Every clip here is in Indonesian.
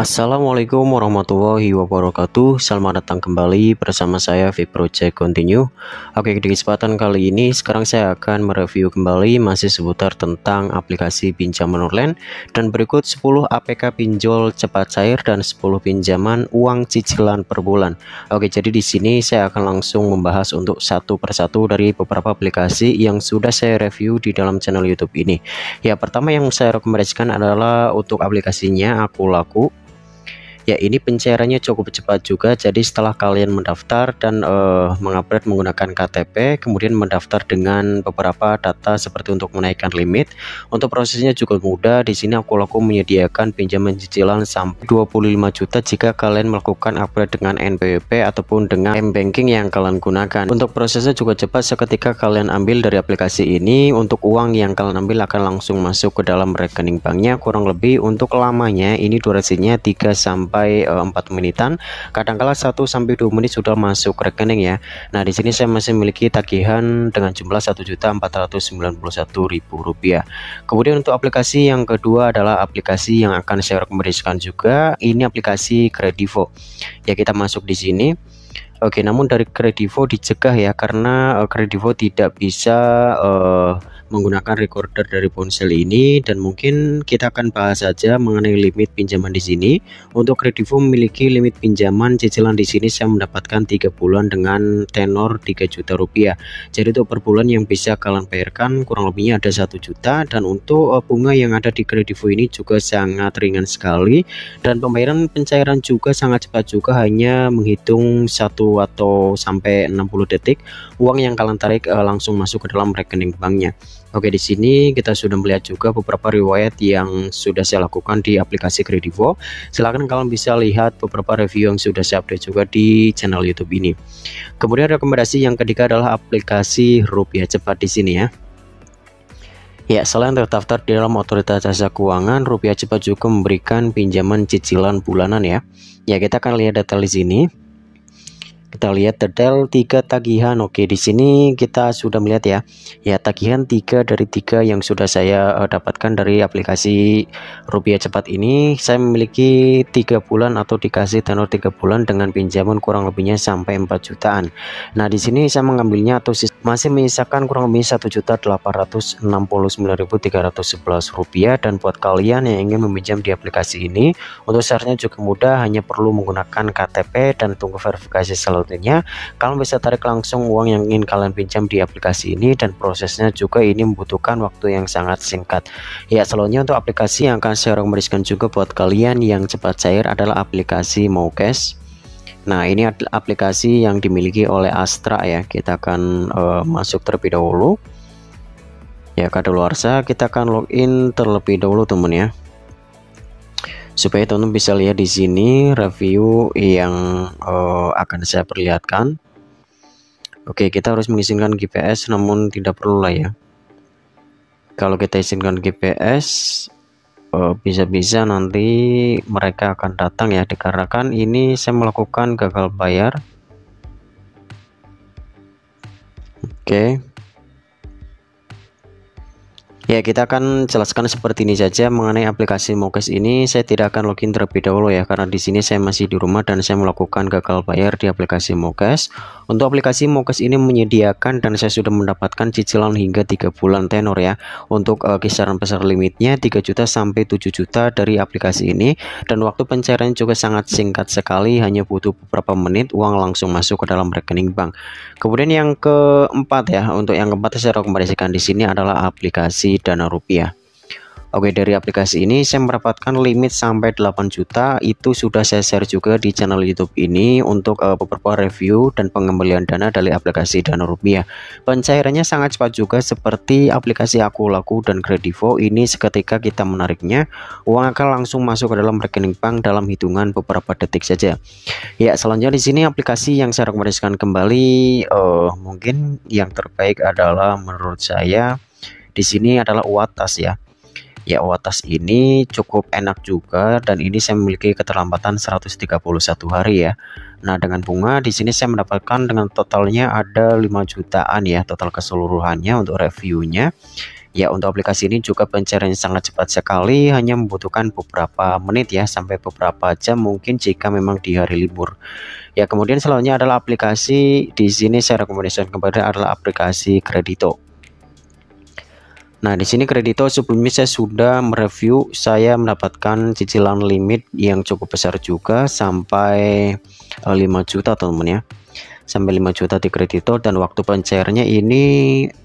Assalamualaikum warahmatullahi wabarakatuh Selamat datang kembali bersama saya V Project Continue Oke di kesempatan kali ini sekarang saya akan mereview kembali masih seputar tentang aplikasi pinjaman online Dan berikut 10 APK pinjol cepat cair dan 10 pinjaman uang cicilan per bulan Oke jadi di sini saya akan langsung membahas untuk satu persatu dari beberapa aplikasi yang sudah saya review di dalam channel YouTube ini Ya pertama yang saya rekomendasikan adalah untuk aplikasinya Aku Laku ya ini pencairannya cukup cepat juga jadi setelah kalian mendaftar dan uh, eh, mengupdate menggunakan KTP kemudian mendaftar dengan beberapa data seperti untuk menaikkan limit untuk prosesnya juga mudah di sini aku laku menyediakan pinjaman cicilan sampai 25 juta jika kalian melakukan upgrade dengan NPWP ataupun dengan M-Banking yang kalian gunakan untuk prosesnya juga cepat seketika kalian ambil dari aplikasi ini untuk uang yang kalian ambil akan langsung masuk ke dalam rekening banknya kurang lebih untuk lamanya ini durasinya 3 sampai sampai uh, eh, 4 menitan kadangkala 1 sampai 2 menit sudah masuk rekening ya Nah di sini saya masih memiliki tagihan dengan jumlah Rp1.491.000 kemudian untuk aplikasi yang kedua adalah aplikasi yang akan saya rekomendasikan juga ini aplikasi Kredivo ya kita masuk di sini Oke namun dari Kredivo dicegah ya karena eh, Kredivo tidak bisa uh, menggunakan recorder dari ponsel ini dan mungkin kita akan bahas saja mengenai limit pinjaman di sini. Untuk Kredivo memiliki limit pinjaman cicilan di sini saya mendapatkan 3 bulan dengan tenor 3 juta rupiah. Jadi untuk per bulan yang bisa kalian bayarkan kurang lebihnya ada 1 juta dan untuk eh, bunga yang ada di Kredivo ini juga sangat ringan sekali dan pembayaran pencairan juga sangat cepat juga hanya menghitung 1 atau sampai 60 detik uang yang kalian tarik eh, langsung masuk ke dalam rekening banknya. Oke, di sini kita sudah melihat juga beberapa riwayat yang sudah saya lakukan di aplikasi Kredivo. Silahkan kalian bisa lihat beberapa review yang sudah saya update juga di channel YouTube ini. Kemudian rekomendasi yang ketiga adalah aplikasi Rupiah Cepat di sini ya. Ya, selain terdaftar di dalam otoritas jasa keuangan, Rupiah Cepat juga memberikan pinjaman cicilan bulanan ya. Ya, kita akan lihat detail di sini. Kita lihat detail tiga tagihan. Oke, di sini kita sudah melihat ya. Ya, tagihan tiga dari tiga yang sudah saya eh, dapatkan dari aplikasi Rupiah Cepat ini. Saya memiliki tiga bulan atau dikasih tenor tiga bulan dengan pinjaman kurang lebihnya sampai 4 jutaan. Nah, di sini saya mengambilnya atau masih menyisakan kurang lebih 1.869.311 rupiah dan buat kalian yang ingin meminjam di aplikasi ini untuk syaratnya juga mudah hanya perlu menggunakan KTP dan tunggu verifikasi selanjutnya kalian bisa tarik langsung uang yang ingin kalian pinjam di aplikasi ini dan prosesnya juga ini membutuhkan waktu yang sangat singkat ya selanjutnya untuk aplikasi yang akan saya rekomendasikan juga buat kalian yang cepat cair adalah aplikasi cash Nah, ini aplikasi yang dimiliki oleh Astra ya. Kita akan uh, masuk terlebih dahulu. Ya, kadaluarsa kita akan login terlebih dahulu, teman ya. Supaya teman bisa lihat di sini review yang uh, akan saya perlihatkan. Oke, kita harus mengizinkan GPS namun tidak perlu lah ya. Kalau kita izinkan GPS, Eh, bisa-bisa nanti mereka akan datang ya dikarenakan ini saya melakukan gagal bayar oke okay. Ya, kita akan jelaskan seperti ini saja mengenai aplikasi Mokes ini. Saya tidak akan login terlebih dahulu ya, karena di sini saya masih di rumah dan saya melakukan gagal bayar di aplikasi Mokes. Untuk aplikasi Mokes ini menyediakan dan saya sudah mendapatkan cicilan hingga 3 bulan tenor ya. Untuk uh, kisaran besar limitnya 3 juta sampai 7 juta dari aplikasi ini dan waktu pencairan juga sangat singkat sekali, hanya butuh beberapa menit uang langsung masuk ke dalam rekening bank. Kemudian yang keempat ya, untuk yang keempat saya rekomendasikan di sini adalah aplikasi dana rupiah Oke dari aplikasi ini saya merapatkan limit sampai 8 juta itu sudah saya share juga di channel YouTube ini untuk uh, beberapa review dan pengembalian dana dari aplikasi Dana Rupiah. Pencairannya sangat cepat juga seperti aplikasi Aku Laku dan Kredivo ini seketika kita menariknya uang akan langsung masuk ke dalam rekening bank dalam hitungan beberapa detik saja. Ya selanjutnya di sini aplikasi yang saya rekomendasikan kembali uh, mungkin yang terbaik adalah menurut saya di sini adalah uatas ya ya uatas ini cukup enak juga dan ini saya memiliki keterlambatan 131 hari ya Nah dengan bunga di sini saya mendapatkan dengan totalnya ada 5 jutaan ya total keseluruhannya untuk reviewnya ya untuk aplikasi ini juga pencariannya sangat cepat sekali hanya membutuhkan beberapa menit ya sampai beberapa jam mungkin jika memang di hari libur ya kemudian selanjutnya adalah aplikasi di sini saya rekomendasikan kepada adalah aplikasi kredito Nah, di sini kredito sebelumnya saya sudah mereview, saya mendapatkan cicilan limit yang cukup besar juga sampai 5 eh, juta teman teman ya. Sampai 5 juta di kredito dan waktu pencairannya ini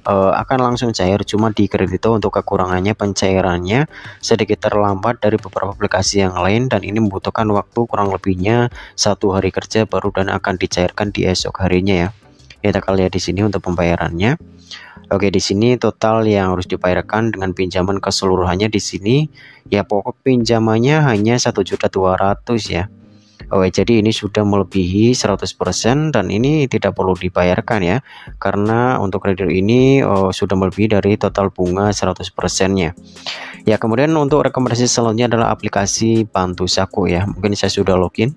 uh, akan langsung cair cuma di kredito untuk kekurangannya pencairannya sedikit terlambat dari beberapa aplikasi yang lain dan ini membutuhkan waktu kurang lebihnya satu hari kerja baru dan akan dicairkan di esok harinya ya. Kita akan lihat di sini untuk pembayarannya. Oke, di sini total yang harus dibayarkan dengan pinjaman keseluruhannya di sini ya pokok pinjamannya hanya 1.200 ya. Oke, jadi ini sudah melebihi 100% dan ini tidak perlu dibayarkan ya. Karena untuk kredit ini oh, sudah melebihi dari total bunga 100%-nya. Ya, kemudian untuk rekomendasi selanjutnya adalah aplikasi Bantu Saku ya. Mungkin saya sudah login.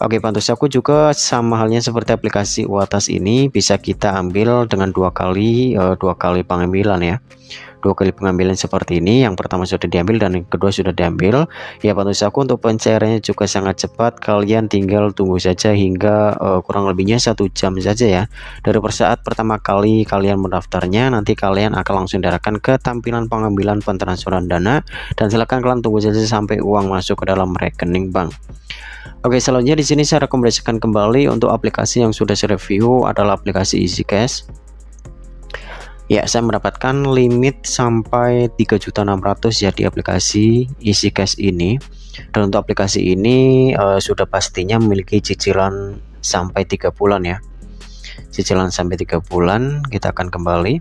Oke, pantas aku juga sama halnya seperti aplikasi UATAS ini bisa kita ambil dengan dua kali uh, dua kali pengambilan ya. Dua kali pengambilan seperti ini, yang pertama sudah diambil dan yang kedua sudah diambil. Ya, pantas aku untuk pencairannya juga sangat cepat. Kalian tinggal tunggu saja hingga uh, kurang lebihnya satu jam saja ya. Dari persaat pertama kali kalian mendaftarnya, nanti kalian akan langsung diarahkan ke tampilan pengambilan pentransferan dana dan silakan kalian tunggu saja sampai uang masuk ke dalam rekening bank. Oke, selanjutnya di sini saya rekomendasikan kembali untuk aplikasi yang sudah saya review adalah aplikasi Easy cash. Ya, saya mendapatkan limit sampai 3.600 ya di aplikasi Easy cash ini. Dan untuk aplikasi ini uh, sudah pastinya memiliki cicilan sampai 3 bulan ya. Cicilan sampai 3 bulan kita akan kembali.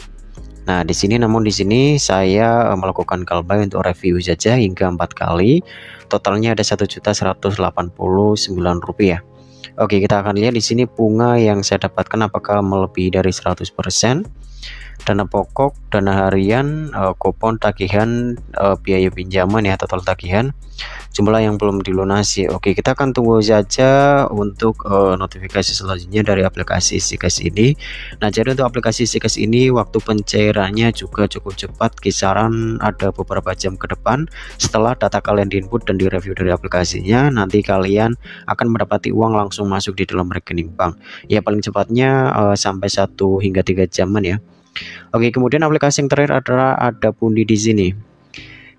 Nah, di sini namun di sini saya eh, melakukan kalbai untuk review saja hingga 4 kali totalnya ada satu sembilan rupiah. Oke kita akan lihat di sini bunga yang saya dapatkan apakah melebihi dari 100% dana pokok, dana harian, uh, kupon tagihan, uh, biaya pinjaman ya total tagihan, jumlah yang belum dilunasi. Oke, kita akan tunggu saja untuk uh, notifikasi selanjutnya dari aplikasi Sikas ini. Nah, jadi untuk aplikasi Sikas ini waktu pencairannya juga cukup cepat, kisaran ada beberapa jam ke depan setelah data kalian diinput dan direview dari aplikasinya. Nanti kalian akan mendapati uang langsung masuk di dalam rekening bank. Ya paling cepatnya uh, sampai 1 hingga 3 jaman ya. Oke, kemudian aplikasi yang terakhir adalah ada Pundi di sini.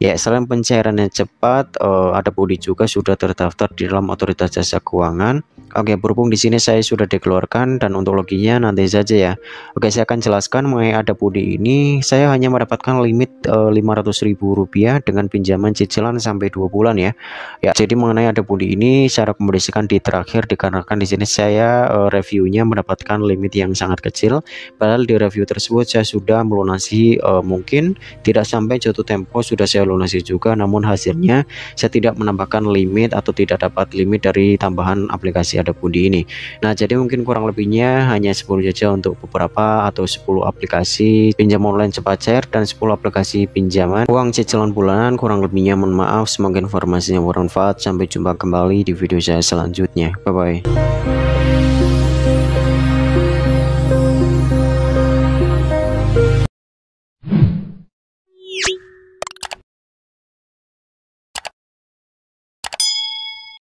Ya, selain pencairannya cepat, uh, ada bodi juga sudah terdaftar di dalam otoritas jasa keuangan. Oke, berhubung di sini saya sudah dikeluarkan dan untuk loginya nanti saja ya. Oke, saya akan jelaskan mengenai ada bodi ini. Saya hanya mendapatkan limit uh, eh, Rp500.000 dengan pinjaman cicilan sampai 2 bulan ya. Ya, jadi mengenai ada bodi ini saya rekomendasikan di terakhir dikarenakan di sini saya uh, reviewnya mendapatkan limit yang sangat kecil. Padahal di review tersebut saya sudah melunasi uh, mungkin tidak sampai jatuh tempo sudah saya lunasi juga namun hasilnya saya tidak menambahkan limit atau tidak dapat limit dari tambahan aplikasi ada budi ini nah jadi mungkin kurang lebihnya hanya 10 saja untuk beberapa atau 10 aplikasi pinjam online cepat share dan 10 aplikasi pinjaman uang cicilan bulanan kurang lebihnya mohon maaf semoga informasinya bermanfaat sampai jumpa kembali di video saya selanjutnya bye bye